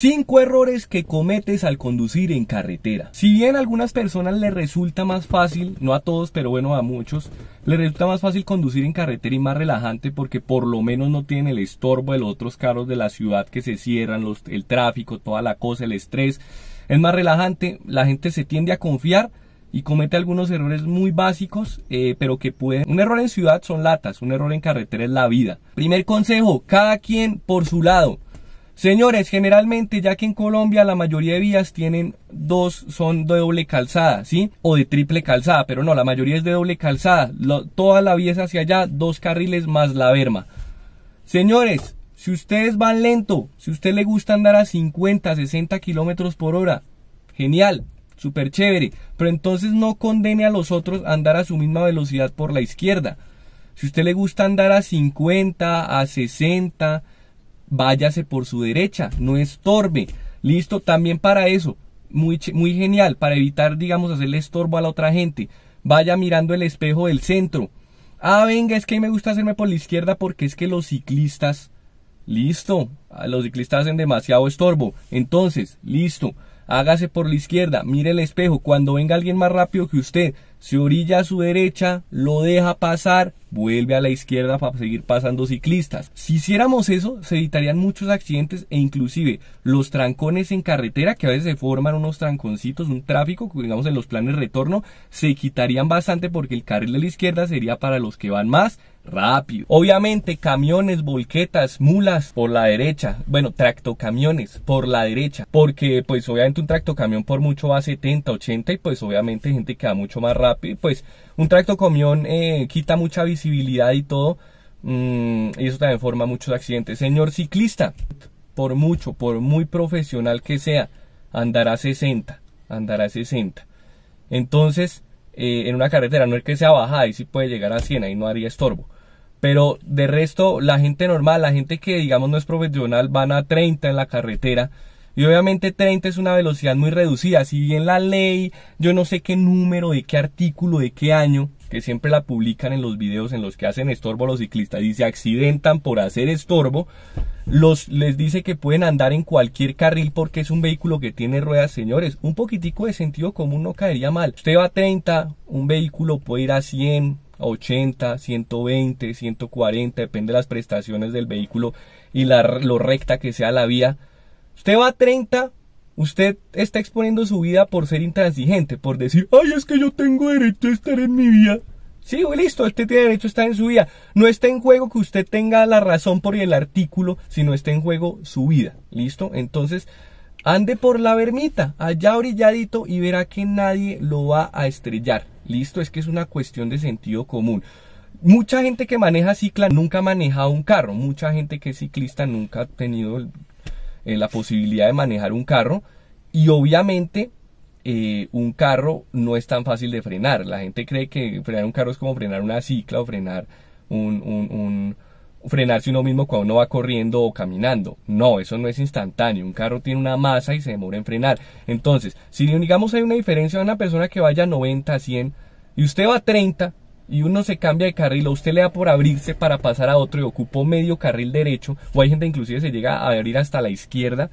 5 errores que cometes al conducir en carretera. Si bien a algunas personas les resulta más fácil, no a todos, pero bueno, a muchos, les resulta más fácil conducir en carretera y más relajante porque por lo menos no tienen el estorbo de los otros carros de la ciudad que se cierran, el tráfico, toda la cosa, el estrés. Es más relajante, la gente se tiende a confiar y comete algunos errores muy básicos, eh, pero que pueden... Un error en ciudad son latas, un error en carretera es la vida. Primer consejo, cada quien por su lado. Señores, generalmente ya que en Colombia la mayoría de vías tienen dos, son de doble calzada, ¿sí? O de triple calzada, pero no, la mayoría es de doble calzada. toda la vía es hacia allá, dos carriles más la berma. Señores, si ustedes van lento, si a usted le gusta andar a 50, 60 kilómetros por hora, genial, súper chévere. Pero entonces no condene a los otros a andar a su misma velocidad por la izquierda. Si usted le gusta andar a 50, a 60, váyase por su derecha, no estorbe. Listo, también para eso, muy, muy genial, para evitar, digamos, hacerle estorbo a la otra gente. Vaya mirando el espejo del centro. Ah, venga, es que me gusta hacerme por la izquierda porque es que los ciclistas, listo, los ciclistas hacen demasiado estorbo. Entonces, listo, hágase por la izquierda, mire el espejo, cuando venga alguien más rápido que usted, se orilla a su derecha, lo deja pasar, vuelve a la izquierda para seguir pasando ciclistas. Si hiciéramos eso, se evitarían muchos accidentes e inclusive los trancones en carretera, que a veces se forman unos tranconcitos, un tráfico, digamos en los planes de retorno, se quitarían bastante porque el carril de la izquierda sería para los que van más rápido. Obviamente camiones, volquetas, mulas por la derecha, bueno, tractocamiones por la derecha, porque pues obviamente un tractocamión por mucho va a 70, 80 y pues obviamente gente que va mucho más rápido, pues un tractocamión eh, quita mucha visibilidad y todo, mm, y eso también forma muchos accidentes. Señor ciclista, por mucho, por muy profesional que sea, andará 60, andará 60. Entonces, eh, en una carretera no es que sea bajada, ahí sí puede llegar a 100, ahí no haría estorbo pero de resto, la gente normal, la gente que digamos no es profesional, van a 30 en la carretera. Y obviamente 30 es una velocidad muy reducida. Si bien la ley, yo no sé qué número, de qué artículo, de qué año, que siempre la publican en los videos en los que hacen estorbo los ciclistas y se accidentan por hacer estorbo, los, les dice que pueden andar en cualquier carril porque es un vehículo que tiene ruedas, señores. Un poquitico de sentido común no caería mal. Usted va a 30, un vehículo puede ir a 100, 80, 120, 140, depende de las prestaciones del vehículo y la, lo recta que sea la vía. Usted va a 30, usted está exponiendo su vida por ser intransigente, por decir, ay, es que yo tengo derecho a estar en mi vía. Sí, listo, usted tiene derecho a estar en su vida. No está en juego que usted tenga la razón por el artículo, sino está en juego su vida. ¿Listo? Entonces, ande por la vermita, allá brilladito y verá que nadie lo va a estrellar. Listo, es que es una cuestión de sentido común. Mucha gente que maneja cicla nunca ha manejado un carro, mucha gente que es ciclista nunca ha tenido eh, la posibilidad de manejar un carro y obviamente eh, un carro no es tan fácil de frenar. La gente cree que frenar un carro es como frenar una cicla o frenar un, un frenarse uno mismo cuando uno va corriendo o caminando. No, eso no es instantáneo. Un carro tiene una masa y se demora en frenar. Entonces, si digamos hay una diferencia de una persona que vaya a 90, 100 y usted va a 30 y uno se cambia de carril o usted le da por abrirse para pasar a otro y ocupó medio carril derecho o hay gente inclusive se llega a abrir hasta la izquierda.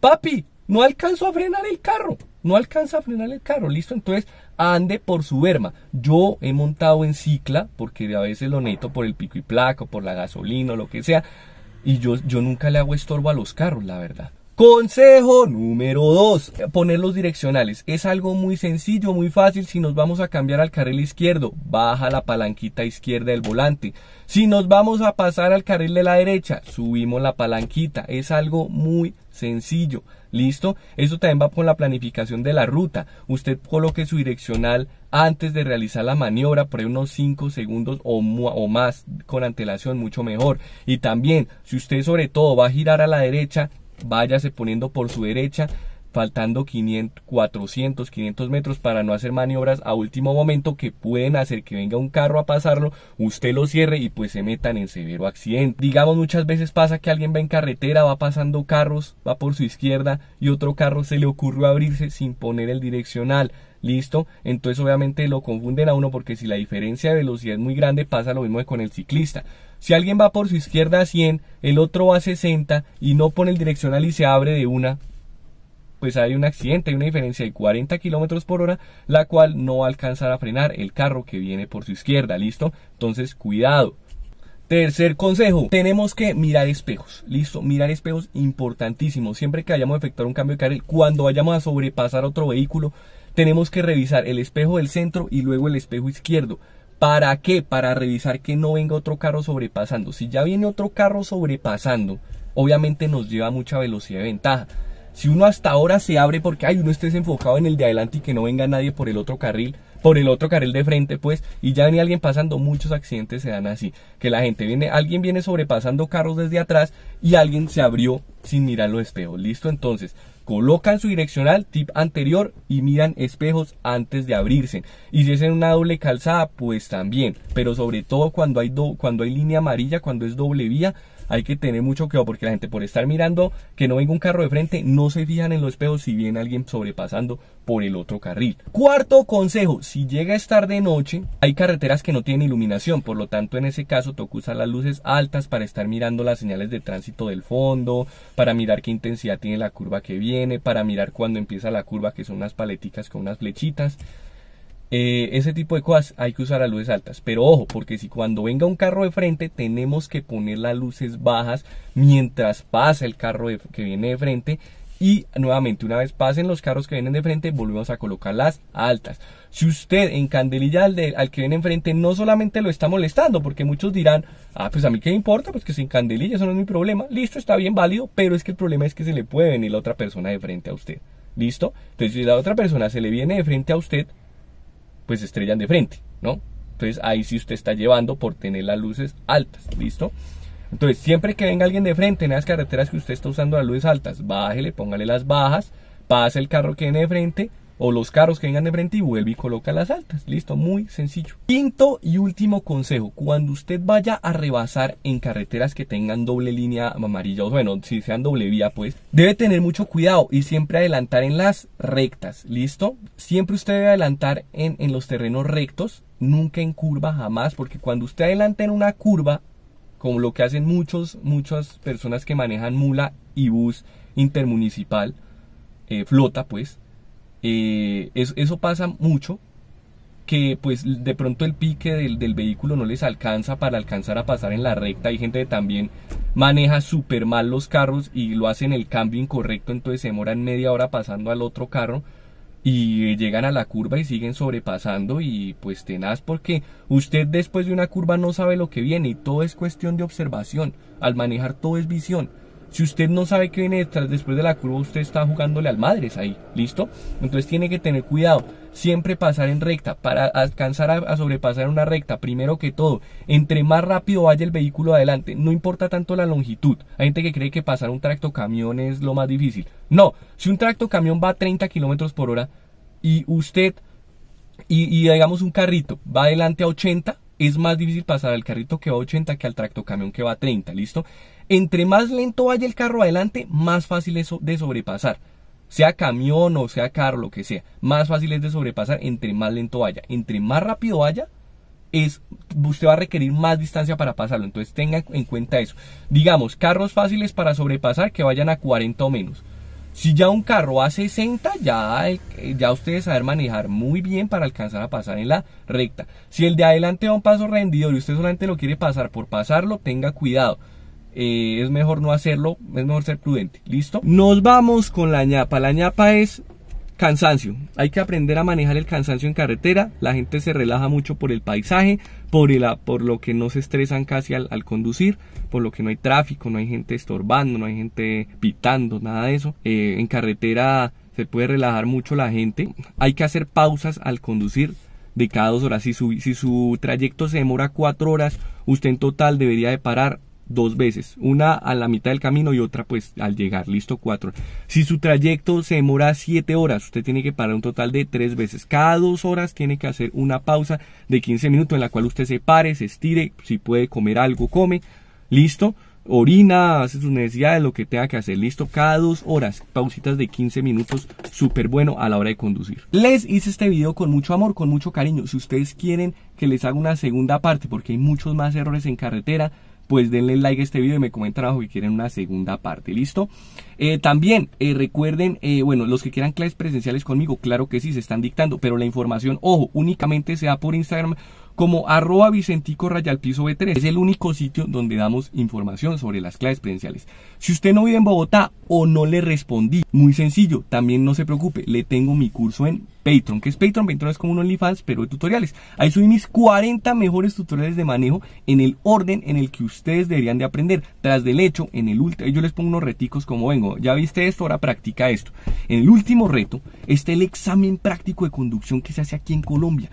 Papi, no alcanzó a frenar el carro. No alcanza a frenar el carro, listo. Entonces, ande por su verma. Yo he montado en cicla, porque a veces lo neto por el pico y placo, por la gasolina o lo que sea, y yo, yo nunca le hago estorbo a los carros, la verdad. Consejo número 2, poner los direccionales. Es algo muy sencillo, muy fácil. Si nos vamos a cambiar al carril izquierdo, baja la palanquita izquierda del volante. Si nos vamos a pasar al carril de la derecha, subimos la palanquita. Es algo muy sencillo. ¿Listo? Eso también va con la planificación de la ruta. Usted coloque su direccional antes de realizar la maniobra, por unos 5 segundos o, más con antelación, mucho mejor. Y también, si usted sobre todo va a girar a la derecha, váyase poniendo por su derecha faltando 500, 400, 500 metros para no hacer maniobras a último momento que pueden hacer que venga un carro a pasarlo, usted lo cierre y pues se metan en severo accidente. Digamos muchas veces pasa que alguien va en carretera, va pasando carros, va por su izquierda y otro carro se le ocurrió abrirse sin poner el direccional Listo, entonces obviamente lo confunden a uno porque si la diferencia de velocidad es muy grande pasa lo mismo que con el ciclista. Si alguien va por su izquierda a 100, el otro va a 60 y no pone el direccional y se abre de una, pues hay un accidente, hay una diferencia de 40 kilómetros por hora, la cual no va a alcanzar a frenar el carro que viene por su izquierda, ¿listo? Entonces, cuidado. Tercer consejo, tenemos que mirar espejos, ¿listo? Mirar espejos importantísimo, siempre que vayamos a efectuar un cambio de carril, cuando vayamos a sobrepasar otro vehículo, tenemos que revisar el espejo del centro y luego el espejo izquierdo. ¿Para qué? Para revisar que no venga otro carro sobrepasando. Si ya viene otro carro sobrepasando, obviamente nos lleva mucha velocidad de ventaja. Si uno hasta ahora se abre porque hay uno esté enfocado en el de adelante y que no venga nadie por el otro carril, por el otro carril de frente, pues, y ya viene alguien pasando, muchos accidentes se dan así, que la gente viene, alguien viene sobrepasando carros desde atrás y alguien se abrió sin mirar los espejos. Listo, entonces, colocan su direccional, tip anterior, y miran espejos antes de abrirse. Y si es en una doble calzada, pues también. Pero sobre todo cuando hay, cuando hay línea amarilla, cuando es doble vía, hay que tener mucho cuidado porque la gente por estar mirando que no venga un carro de frente no se fijan en los espejos si viene alguien sobrepasando por el otro carril. Cuarto consejo, si llega a estar de noche, hay carreteras que no tienen iluminación, por lo tanto en ese caso toca usar las luces altas para estar mirando las señales de tránsito del fondo, para mirar qué intensidad tiene la curva que viene para mirar cuando empieza la curva, que son unas paleticas con unas flechitas. Eh, ese tipo de cosas hay que usar a luces altas. Pero ojo, porque si cuando venga un carro de frente tenemos que poner las luces bajas mientras pasa el carro que viene de frente y nuevamente una vez pasen los carros que vienen de frente volvemos a colocar las altas. Si usted en candelilla al que viene enfrente no solamente lo está molestando porque muchos dirán, ah pues a mí qué importa, pues que sin candelilla eso no es mi problema, listo, está bien válido, pero es que el problema es que se le puede venir la otra persona de frente a usted. ¿Listo? Entonces si la otra persona se le viene de frente a usted, pues estrellan de frente, ¿no? Entonces ahí sí usted está llevando por tener las luces altas, ¿listo? Entonces, siempre que venga alguien de frente en las carreteras que usted está usando las luces altas, bájele, póngale las bajas, pase el carro que viene de frente o los carros que vengan de frente y vuelve y coloca las altas. Listo, muy sencillo. Quinto y último consejo, cuando usted vaya a rebasar en carreteras que tengan doble línea amarilla, o bueno, si sean doble vía, pues, debe tener mucho cuidado y siempre adelantar en las rectas. Listo, siempre usted debe adelantar en, en los terrenos rectos, nunca en curva jamás, porque cuando usted adelanta en una curva, como lo que hacen muchos, muchas personas que manejan mula y bus intermunicipal, eh, flota pues, eh, eso, pasa mucho, que pues de pronto el pique del, del, vehículo no les alcanza para alcanzar a pasar en la recta, hay gente que también maneja súper mal los carros y lo hacen el cambio incorrecto, entonces se demoran media hora pasando al otro carro, y llegan a la curva y siguen sobrepasando y pues tenaz porque usted después de una curva no sabe lo que viene y todo es cuestión de observación. Al manejar todo es visión. Si usted no sabe qué viene después de la curva, usted está jugándole al madres ahí, ¿listo? Entonces tiene que tener cuidado, siempre pasar en recta, para alcanzar a, sobrepasar una recta, primero que todo, entre más rápido vaya el vehículo adelante, no importa tanto la longitud. Hay gente que cree que pasar un tracto camión es lo más difícil. No, si un tracto camión va a 30 kilómetros por hora y usted y, y digamos un carrito va adelante a 80, es más difícil pasar al carrito que va a 80 que al tractocamión que va a 30, ¿listo? Entre más lento vaya el carro adelante, más fácil es de sobrepasar. Sea camión o sea carro, lo que sea, más fácil es de sobrepasar entre más lento vaya. Entre más rápido vaya, es, usted va a requerir más distancia para pasarlo. Entonces tenga en cuenta eso. Digamos, carros fáciles para sobrepasar que vayan a 40 o menos. Si ya un carro a 60, ya, ya ustedes saben manejar muy bien para alcanzar a pasar en la recta. Si el de adelante va un paso rendido y usted solamente lo quiere pasar por pasarlo, tenga cuidado. Eh, es mejor no hacerlo, es mejor ser prudente. ¿Listo? Nos vamos con la ñapa. La ñapa es Cansancio. Hay que aprender a manejar el cansancio en carretera. La gente se relaja mucho por el paisaje, por, el, por lo que no se estresan casi al, conducir, por lo que no hay tráfico, no hay gente estorbando, no hay gente pitando, nada de eso. Eh, en carretera se puede relajar mucho la gente. Hay que hacer pausas al conducir de cada dos horas. Si su, si su trayecto se demora cuatro horas, usted en total debería de parar dos veces, una a la mitad del camino y otra pues al llegar, listo, cuatro. Si su trayecto se demora siete horas, usted tiene que parar un total de tres veces. Cada dos horas tiene que hacer una pausa de 15 minutos en la cual usted se pare, se estire, si puede comer algo, come, listo. Orina, hace sus necesidades, lo que tenga que hacer, listo, cada dos horas, pausitas de 15 minutos, súper bueno a la hora de conducir. Les hice este video con mucho amor, con mucho cariño. Si ustedes quieren que les haga una segunda parte, porque hay muchos más errores en carretera, pues denle like a este video y me comenten abajo que quieren una segunda parte, ¿listo? Eh, también eh, recuerden, eh, bueno, los que quieran clases presenciales conmigo, claro que sí, se están dictando, pero la información, ojo, únicamente sea por Instagram como arroba Vicentico Rayal Piso B3. Es el único sitio donde damos información sobre las clases presenciales. Si usted no vive en Bogotá o no le respondí, muy sencillo, también no se preocupe, le tengo mi curso en Patreon. que es Patreon? Patreon es como un OnlyFans, pero de tutoriales. Ahí subí mis 40 mejores tutoriales de manejo en el orden en el que ustedes deberían de aprender. Tras del hecho, en el último, yo les pongo unos reticos como vengo. Ya viste esto, ahora practica esto. En el último reto está el examen práctico de conducción que se hace aquí en Colombia.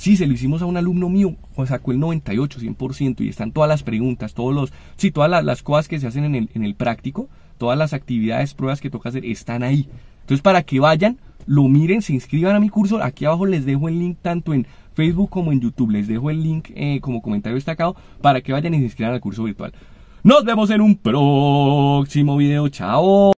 Sí, se lo hicimos a un alumno mío, sacó el 98, 100%, y están todas las preguntas, todos los, sí, todas las, cosas que se hacen en el, en el práctico, todas las actividades, pruebas que toca hacer, están ahí. Entonces, para que vayan, lo miren, se inscriban a mi curso, aquí abajo les dejo el link tanto en Facebook como en YouTube, les dejo el link eh, como comentario destacado para que vayan y se inscriban al curso virtual. Nos vemos en un próximo video, chao.